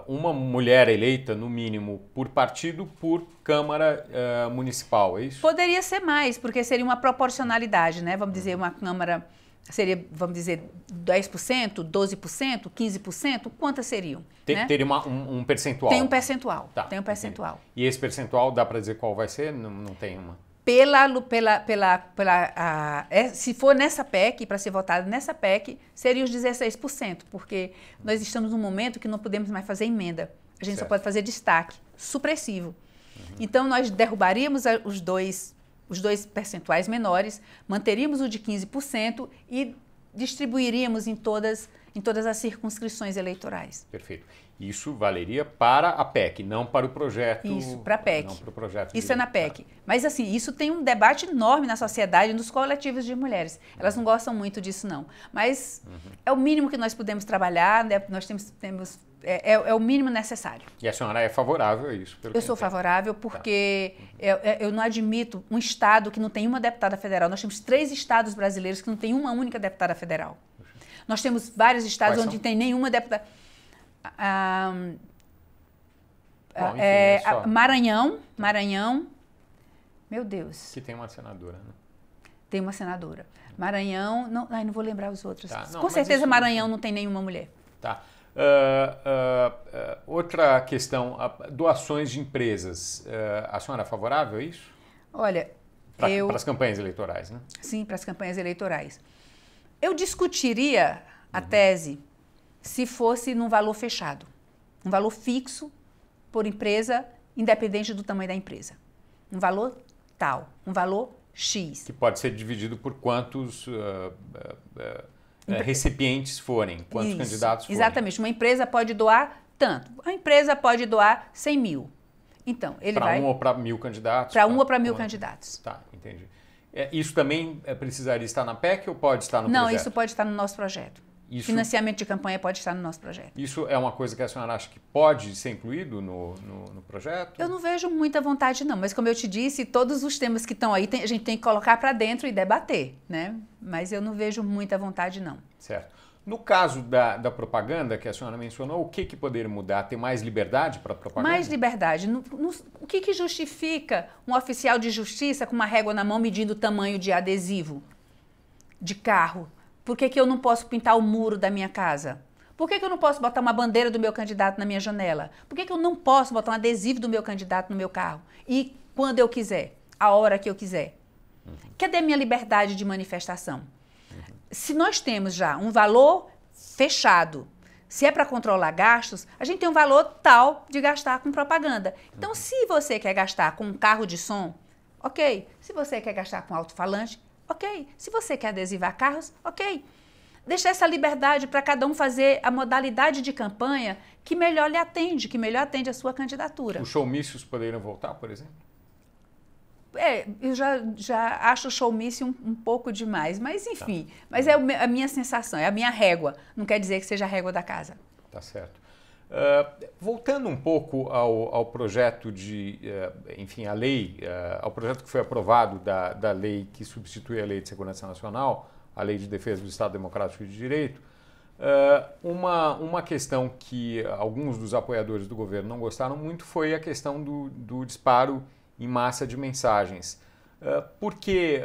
uma mulher eleita, no mínimo, por partido, por Câmara uh, Municipal, é isso? Poderia ser mais, porque seria uma proporcionalidade, né? Vamos dizer, uma Câmara Seria, vamos dizer, 10%, 12%, 15%? Quantas seriam? Tem, né? Teria uma, um, um, percentual? Tem um percentual. Tá, tem um percentual. Entendi. E esse percentual dá para dizer qual vai ser? Não, não tem uma? Pela, pela, pela, pela a, é, se for nessa PEC, para ser votada nessa PEC, seria os 16%, porque nós estamos num momento que não podemos mais fazer emenda. A gente certo. só pode fazer destaque, supressivo. Uhum. Então, nós derrubaríamos os dois os dois percentuais menores, manteríamos o de 15% e distribuiríamos em todas, em todas as circunscrições eleitorais. Perfeito. Isso valeria para a PEC, não para o projeto. Isso, para a PEC. Não para o projeto isso é na PEC. Tá. Mas, assim, isso tem um debate enorme na sociedade, nos coletivos de mulheres. Elas não gostam muito disso, não. Mas uhum. é o mínimo que nós podemos trabalhar, né? nós temos, temos é, é, é, o mínimo necessário. E a senhora é favorável a isso? eu sou favorável tá. porque tá. eu, é, eu, não admito um Estado que não tem uma deputada federal. Nós temos três Estados brasileiros que não tem uma única deputada federal. Nós temos vários Estados Quais onde não tem nenhuma deputada. Ah, Bom, ah, enfim, é, é ah, Maranhão, Maranhão, meu Deus. Que tem uma senadora, né? Tem uma senadora. Maranhão, não, ai, não vou lembrar os outros. Tá, não, Com certeza isso... Maranhão não tem nenhuma mulher. Tá. Uh, uh, uh, outra questão, doações de empresas. a senhora é favorável a isso? Olha, para eu... as campanhas eleitorais, né? Sim, para as campanhas eleitorais. Eu discutiria a uhum. tese se fosse num valor fechado, um valor fixo por empresa, independente do tamanho da empresa. Um valor tal, um valor X. Que pode ser dividido por quantos uh, uh, uh, recipientes forem, quantos Isso, candidatos forem. Exatamente. Uma empresa pode doar tanto. A empresa pode doar 100 mil. Então, ele pra vai... Para um ou para mil candidatos? Para um ou para mil quantos? candidatos. Tá, entendi. É, isso também é, precisaria estar na PEC ou pode estar no Não, projeto? Não, isso pode estar no nosso projeto. Isso, Financiamento de campanha pode estar no nosso projeto. Isso é uma coisa que a senhora acha que pode ser incluído no, no, no projeto? Eu não vejo muita vontade, não. Mas como eu te disse, todos os temas que estão aí tem, a gente tem que colocar para dentro e debater, né? Mas eu não vejo muita vontade, não. Certo. No caso da, da, propaganda que a senhora mencionou, o que, que poderia mudar? Ter mais liberdade para propaganda? Mais liberdade. No, no, o que, que justifica um oficial de justiça com uma régua na mão medindo o tamanho de adesivo de carro? Por que, que eu não posso pintar o muro da minha casa? Por que, que eu não posso botar uma bandeira do meu candidato na minha janela? Por que, que eu não posso botar um adesivo do meu candidato no meu carro? E quando eu quiser, a hora que eu quiser. Uhum. Cadê minha liberdade de manifestação? Uhum. Se nós temos já um valor fechado, se é para controlar gastos, a gente tem um valor tal de gastar com propaganda. Então, uhum. se você quer gastar com um carro de som, ok. Se você quer gastar com alto-falante, ok. Se você quer adesivar carros, ok. Deixar essa liberdade para cada um fazer a modalidade de campanha que melhor lhe atende, que melhor atende a sua candidatura. Os showmícios poderiam voltar, por exemplo? É, eu já, já acho o showmício um, um pouco demais, mas tá. enfim. Tá. Mas é a minha sensação, é a minha régua. Não quer dizer que seja a régua da casa. Tá certo. Uh, voltando um pouco ao, ao projeto de, uh, enfim, a lei, uh, ao projeto que foi aprovado da, da lei que substitui a Lei de Segurança Nacional, a Lei de Defesa do Estado Democrático de Direito, eh, uma, uma questão que alguns dos apoiadores do governo não gostaram muito foi a questão do, do disparo em massa de mensagens. por que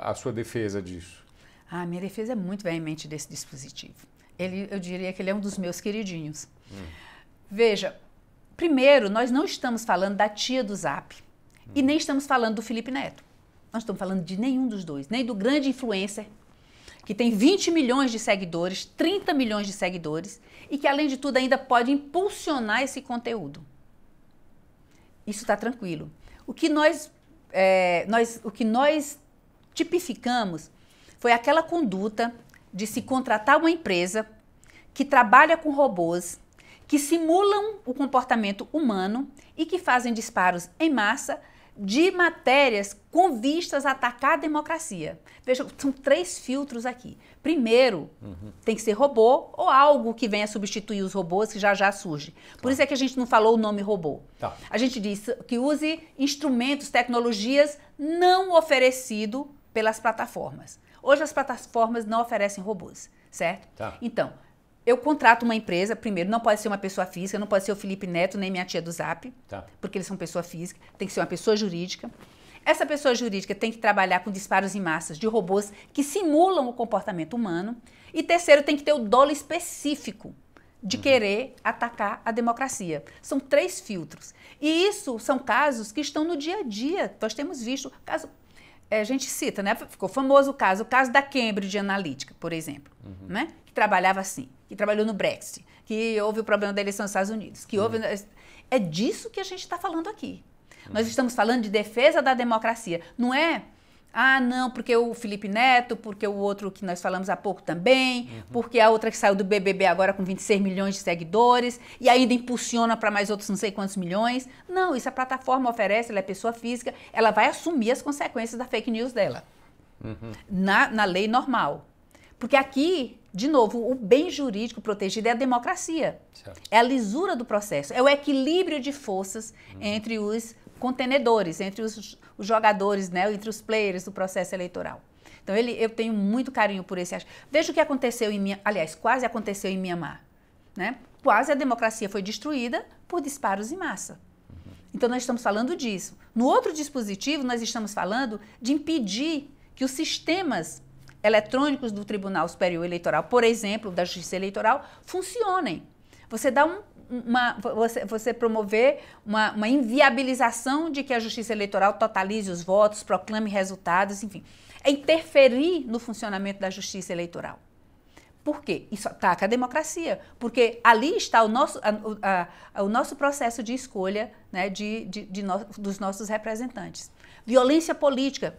a sua defesa disso? A ah, minha defesa é muito veemente desse dispositivo. Ele, eu diria que ele é um dos meus queridinhos. Hum. Veja, primeiro, nós não estamos falando da tia do Zap hum. e nem estamos falando do Felipe Neto. Nós estamos falando de nenhum dos dois, nem do grande influencer que tem 20 milhões de seguidores, 30 milhões de seguidores e que, além de tudo, ainda pode impulsionar esse conteúdo. Isso está tranquilo. O que nós, é, nós, o que nós tipificamos foi aquela conduta de se contratar uma empresa que trabalha com robôs, que simulam o comportamento humano e que fazem disparos em massa de matérias com vistas a atacar a democracia. veja são três filtros aqui. Primeiro, uhum. tem que ser robô ou algo que venha substituir os robôs que já já surge. Por tá. isso é que a gente não falou o nome robô. Tá. A gente disse que use instrumentos, tecnologias não oferecido pelas plataformas. Hoje as plataformas não oferecem robôs, certo? Tá. Então, eu contrato uma empresa, primeiro, não pode ser uma pessoa física, não pode ser o Felipe Neto nem minha tia do Zap, tá. porque eles são pessoa física, tem que ser uma pessoa jurídica. Essa pessoa jurídica tem que trabalhar com disparos em massas de robôs que simulam o comportamento humano. E terceiro, tem que ter o dolo específico de uhum. querer atacar a democracia. São três filtros. E isso são casos que estão no dia a dia. Nós temos visto caso é, a gente cita, né? Ficou famoso o caso, o caso da Cambridge Analytica, por exemplo, uhum. né? Que trabalhava assim, que trabalhou no Brexit, que houve o problema da eleição nos Estados Unidos, que houve. Uhum. É disso que a gente está falando aqui. Uhum. Nós estamos falando de defesa da democracia. Não é ah, não, porque o Felipe Neto, porque o outro que nós falamos há pouco também, uhum. porque a outra que saiu do BBB agora com 26 milhões de seguidores e ainda impulsiona para mais outros não sei quantos milhões. Não, isso a plataforma oferece, ela é pessoa física, ela vai assumir as consequências da fake news dela uhum. na, na lei normal. Porque aqui, de novo, o bem jurídico protegido é a democracia. Certo. É a lisura do processo, é o equilíbrio de forças uhum. entre os contenedores entre os, os jogadores, né, entre os players do processo eleitoral. Então ele, eu tenho muito carinho por esse. Veja o que aconteceu em minha, aliás, quase aconteceu em Mianmar, né? Quase a democracia foi destruída por disparos em massa. Então nós estamos falando disso. No outro dispositivo nós estamos falando de impedir que os sistemas eletrônicos do Tribunal Superior Eleitoral, por exemplo, da Justiça Eleitoral, funcionem. Você dá um uma, você, você promover uma, uma inviabilização de que a justiça eleitoral totalize os votos, proclame resultados, enfim. É interferir no funcionamento da justiça eleitoral. Por quê? Isso ataca a democracia, porque ali está o nosso, a, a, o nosso processo de escolha né, de, de, de no, dos nossos representantes. Violência política,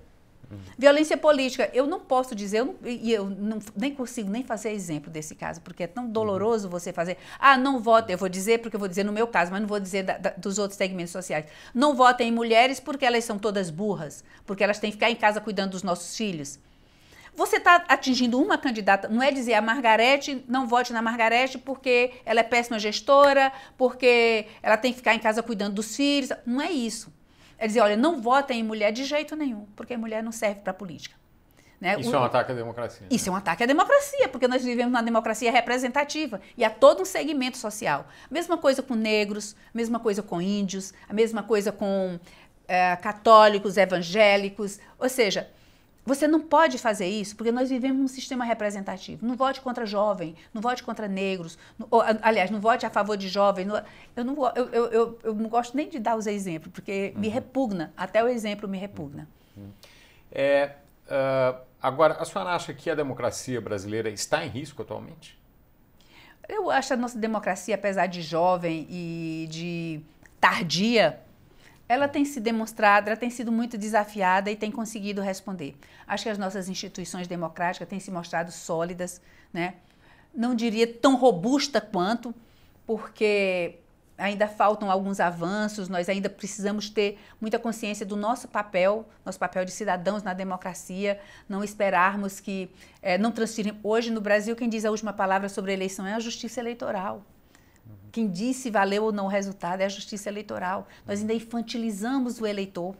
Violência política, eu não posso dizer, eu não, e eu não, nem consigo nem fazer exemplo desse caso, porque é tão doloroso você fazer, ah, não votem, eu vou dizer porque eu vou dizer no meu caso, mas não vou dizer da, da, dos outros segmentos sociais. Não votem em mulheres porque elas são todas burras, porque elas têm que ficar em casa cuidando dos nossos filhos. Você está atingindo uma candidata, não é dizer a Margarete, não vote na Margarete porque ela é péssima gestora, porque ela tem que ficar em casa cuidando dos filhos. Não é isso é dizer, olha, não votem em mulher de jeito nenhum, porque a mulher não serve para política. Né? Isso o... é um ataque à democracia. Isso é né? é um ataque à democracia, porque nós vivemos numa democracia representativa e a todo um segmento social. Mesma coisa com negros, mesma coisa com índios, a mesma coisa com é, católicos, evangélicos, ou seja, você não pode fazer isso porque nós vivemos num sistema representativo. Não vote contra jovem, não vote contra negros. Não, ou, aliás, não vote a favor de jovem. Não, eu, não, eu, eu, eu, eu, não gosto nem de dar os exemplos, porque uhum. me repugna. Até o exemplo me repugna. Uhum. É, uh, agora, a senhora acha que a democracia brasileira está em risco atualmente? Eu acho a nossa democracia, apesar de jovem e de tardia, ela tem se demonstrado, ela tem sido muito desafiada e tem conseguido responder. Acho que as nossas instituições democráticas têm se mostrado sólidas, né? Não diria tão robusta quanto, porque ainda faltam alguns avanços, nós ainda precisamos ter muita consciência do nosso papel, nosso papel de cidadãos na democracia, não esperarmos que é, não transferir. Hoje no Brasil, quem diz a última palavra sobre a eleição é a justiça eleitoral. Quem disse valeu ou não o resultado é a justiça eleitoral. Nós ainda infantilizamos o eleitor.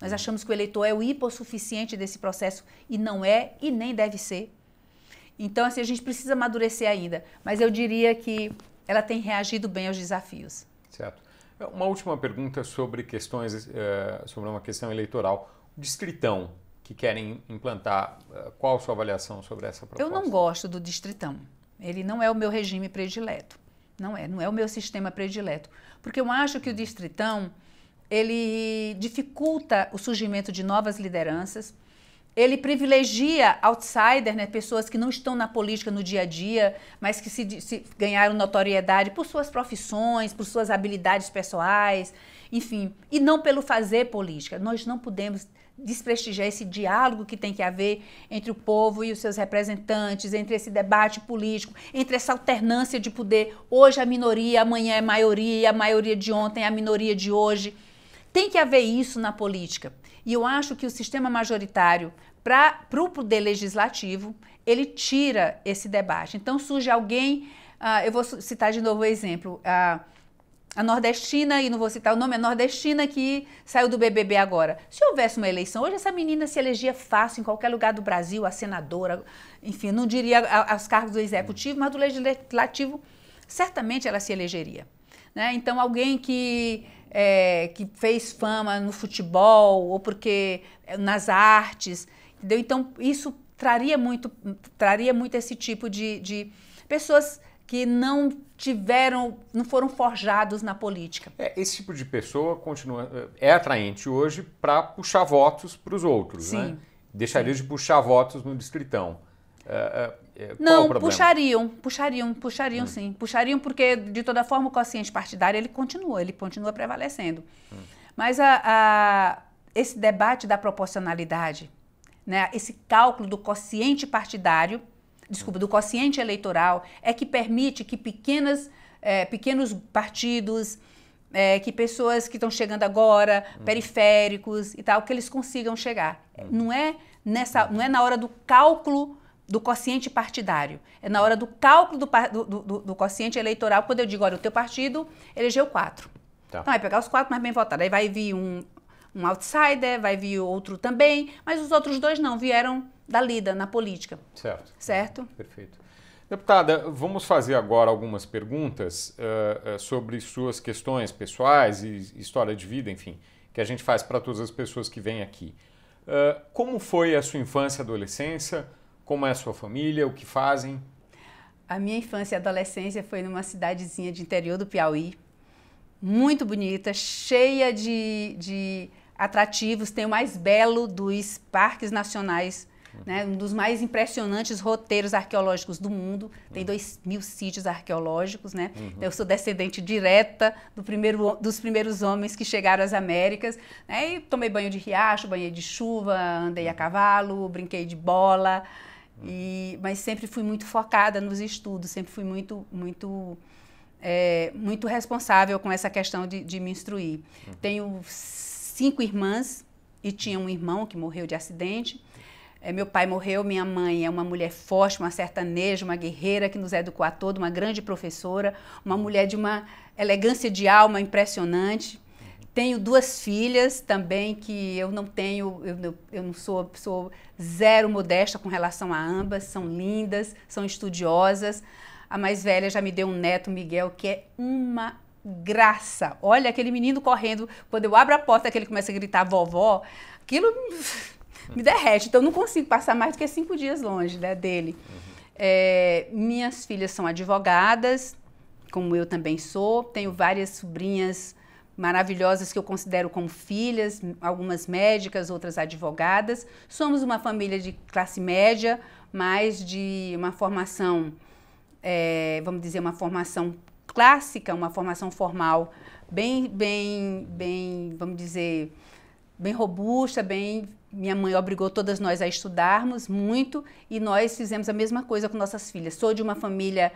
Nós achamos que o eleitor é o hipossuficiente desse processo e não é e nem deve ser. Então, assim, a gente precisa amadurecer ainda. Mas eu diria que ela tem reagido bem aos desafios. Certo. É, uma última pergunta sobre questões, eh, sobre uma questão eleitoral. O distritão que querem implantar, eh, qual a sua avaliação sobre essa proposta? Eu não gosto do distritão. Ele não é o meu regime predileto. Não é, não é o meu sistema predileto. Porque eu acho que o distritão, ele dificulta o surgimento de novas lideranças, ele privilegia outsiders, né, pessoas que não estão na política no dia a dia, mas que se, se ganharam notoriedade por suas profissões, por suas habilidades pessoais, enfim, e não pelo fazer política. Nós não podemos desprestigiar esse diálogo que tem que haver entre o povo e os seus representantes, entre esse debate político, entre essa alternância de poder. Hoje a minoria, amanhã é a maioria, a maioria de ontem é a minoria de hoje. Tem que haver isso na política. E eu acho que o sistema majoritário para o poder legislativo, ele tira esse debate. Então surge alguém, uh, eu vou citar de novo o exemplo, uh, a nordestina, e não vou citar o nome, a nordestina que saiu do BBB agora. Se houvesse uma eleição, hoje essa menina se elegia fácil em qualquer lugar do Brasil, a senadora, enfim, não diria aos cargos do executivo, mas do legislativo, certamente ela se elegeria. Né? Então, alguém que, é, que fez fama no futebol ou porque é, nas artes, entendeu? Então, isso traria muito, traria muito esse tipo de, de pessoas que não tiveram, não foram forjados na política. É, esse tipo de pessoa continua é, é atraente hoje para puxar votos para os outros, né? Sim. né? Deixaria Sim. de puxar votos no distritão. É, é, é não, puxariam, puxariam, puxariam hum. sim. Puxariam porque, de toda forma, o quociente partidário ele continua, ele continua prevalecendo. Hum. Mas a, a, esse debate da proporcionalidade, né, esse cálculo do quociente partidário, desculpa, do quociente eleitoral é que permite que pequenas, é, pequenos partidos, é, que pessoas que estão chegando agora, uhum. periféricos e tal, que eles consigam chegar. Uhum. Não, é nessa, não é na hora do cálculo do quociente partidário, é na hora do cálculo do, do, do, do quociente eleitoral, quando eu digo, olha, o teu partido elegeu quatro. Tá. Então vai pegar os quatro mais bem votados. Aí vai vir um, um outsider, vai vir outro também, mas os outros dois não, vieram da lida na política. Certo. Certo? Perfeito. Deputada, vamos fazer agora algumas perguntas uh, uh, sobre suas questões pessoais e história de vida, enfim, que a gente faz para todas as pessoas que vêm aqui. Uh, como foi a sua infância e adolescência? Como é a sua família? O que fazem? A minha infância e adolescência foi numa cidadezinha de interior do Piauí, muito bonita, cheia de, de atrativos, tem o mais belo dos parques nacionais né? um dos mais impressionantes roteiros arqueológicos do mundo. Tem uhum. dois mil sítios arqueológicos, né? Uhum. Eu sou descendente direta do primeiro, dos primeiros homens que chegaram às Américas. Né? E tomei banho de riacho, banhei de chuva, andei a uhum. cavalo, brinquei de bola. Uhum. E, mas sempre fui muito focada nos estudos, sempre fui muito, muito é, muito responsável com essa questão de, de me instruir. Uhum. Tenho cinco irmãs e tinha um irmão que morreu de acidente. É, meu pai morreu, minha mãe é uma mulher forte, uma sertaneja, uma guerreira que nos educou a todos, uma grande professora, uma mulher de uma elegância de alma impressionante. Tenho duas filhas também que eu não tenho, eu, eu não sou, sou zero modesta com relação a ambas, são lindas, são estudiosas. A mais velha já me deu um neto, Miguel, que é uma graça. Olha aquele menino correndo, quando eu abro a porta que ele começa a gritar vovó, aquilo me derrete. Então, eu não consigo passar mais do que cinco dias longe né, dele. É, minhas filhas são advogadas, como eu também sou. Tenho várias sobrinhas maravilhosas que eu considero como filhas, algumas médicas, outras advogadas. Somos uma família de classe média, mas de uma formação, é, vamos dizer, uma formação clássica, uma formação formal bem, bem, bem, vamos dizer, bem robusta, bem minha mãe obrigou todas nós a estudarmos muito e nós fizemos a mesma coisa com nossas filhas. Sou de uma família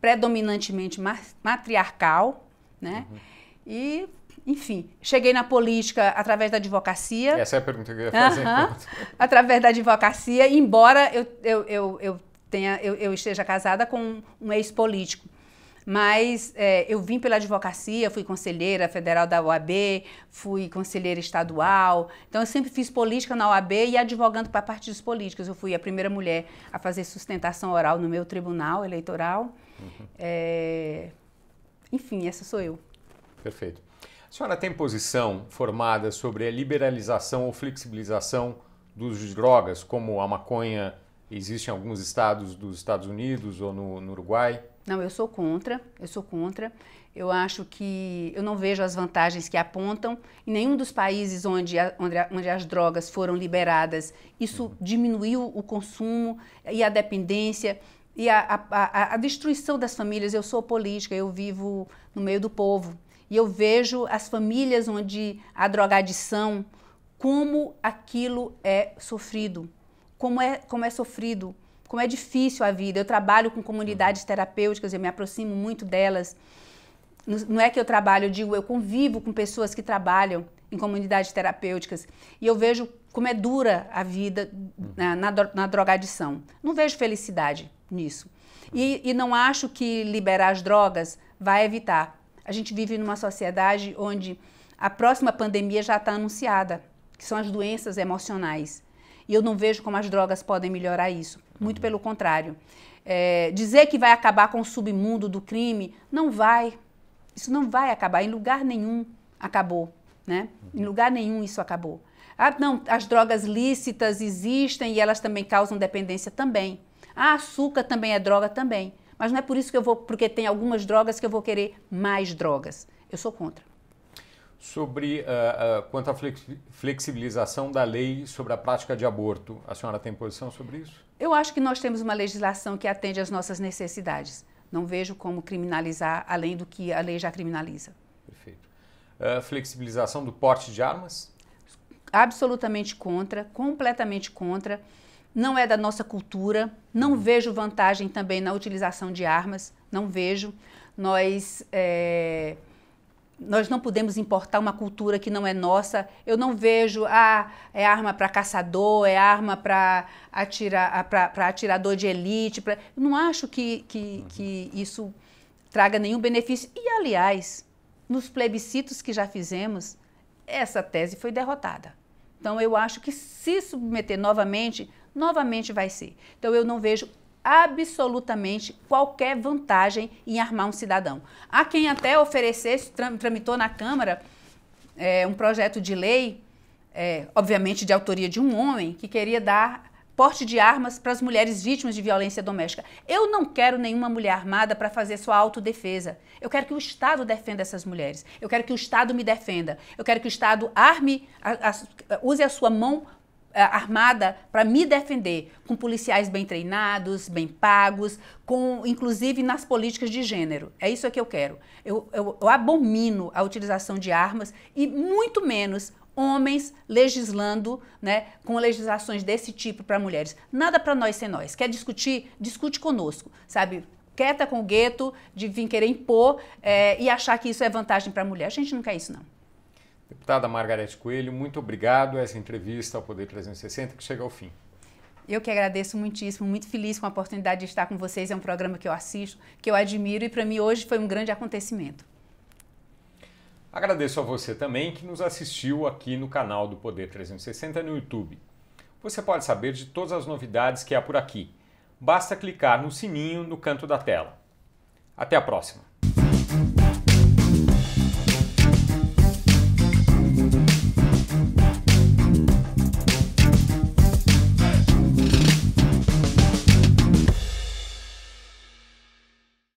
predominantemente matriarcal, né? Uhum. E, enfim, cheguei na política através da advocacia. Essa é a pergunta que eu ia fazer. Uhum. Através da advocacia, embora eu, eu, eu, eu tenha, eu, eu, esteja casada com um ex-político. Mas é, eu vim pela advocacia, fui conselheira federal da OAB, fui conselheira estadual. Então eu sempre fiz política na OAB e advogando para partidos políticos. Eu fui a primeira mulher a fazer sustentação oral no meu tribunal eleitoral. Uhum. É... Enfim, essa sou eu. Perfeito. A senhora tem posição formada sobre a liberalização ou flexibilização dos drogas, como a maconha existe em alguns estados dos Estados Unidos ou no, no Uruguai? Não, eu sou contra, eu sou contra. Eu acho que eu não vejo as vantagens que apontam. Em nenhum dos países onde, a, onde, a, onde, as drogas foram liberadas, isso uhum. diminuiu o consumo e a dependência e a, a destruição das famílias. Eu sou política, eu vivo no meio do povo. E eu vejo as famílias onde há drogadição, como aquilo é sofrido, como é, como é sofrido como é difícil a vida. Eu trabalho com comunidades terapêuticas, eu me aproximo muito delas. Não é que eu trabalho, eu digo, eu convivo com pessoas que trabalham em comunidades terapêuticas e eu vejo como é dura a vida na, na, na drogadição. Não vejo felicidade nisso. E, e não acho que liberar as drogas vai evitar. A gente vive numa sociedade onde a próxima pandemia já está anunciada, que são as doenças emocionais. E eu não vejo como as drogas podem melhorar isso. Muito uhum. pelo contrário. É, dizer que vai acabar com o submundo do crime, não vai. Isso não vai acabar. Em lugar nenhum acabou. Né? Em uhum. lugar nenhum isso acabou. Ah, não, as drogas lícitas existem e elas também causam dependência também. Ah, açúcar também é droga também. Mas não é por isso que eu vou, porque tem algumas drogas que eu vou querer mais drogas. Eu sou contra sobre uh, uh, quanto à flexibilização da lei sobre a prática de aborto. A senhora tem posição sobre isso? Eu acho que nós temos uma legislação que atende às nossas necessidades. Não vejo como criminalizar além do que a lei já criminaliza. Perfeito. Uh, flexibilização do porte de armas? Absolutamente contra, completamente contra. Não é da nossa cultura. Não uhum. vejo vantagem também na utilização de armas. Não vejo. Nós. É nós não podemos importar uma cultura que não é nossa. Eu não vejo, ah, é arma para caçador, é arma para atirar, ah, atirador de elite. Pra... não acho que, que, que isso traga nenhum benefício. E, aliás, nos plebiscitos que já fizemos, essa tese foi derrotada. Então, eu acho que se submeter novamente, novamente vai ser. Então, eu não vejo absolutamente qualquer vantagem em armar um cidadão. Há quem até oferecesse, tramitou na Câmara é, um projeto de lei, é, obviamente de autoria de um homem, que queria dar porte de armas para as mulheres vítimas de violência doméstica. Eu não quero nenhuma mulher armada para fazer sua autodefesa. Eu quero que o Estado defenda essas mulheres. Eu quero que o Estado me defenda. Eu quero que o Estado arme, a, a, use a sua mão eh, armada para me defender, com policiais bem treinados, bem pagos, com inclusive nas políticas de gênero. É isso que eu quero. Eu, eu, eu abomino a utilização de armas e muito menos homens legislando, né, com legislações desse tipo para mulheres. Nada para nós ser nós. Quer discutir? Discute conosco, sabe? Quieta com o gueto de vir querer impor é, e achar que isso é vantagem para a mulher. A gente não quer isso não. Deputada Margarete Coelho, muito obrigado essa entrevista ao Poder 360 que chega ao fim. Eu que agradeço muitíssimo, muito feliz com a oportunidade de estar com vocês. É um programa que eu assisto, que eu admiro e para mim hoje foi um grande acontecimento. Agradeço a você também que nos assistiu aqui no canal do Poder 360 no YouTube. Você pode saber de todas as novidades que há por aqui. Basta clicar no sininho no canto da tela. Até a próxima!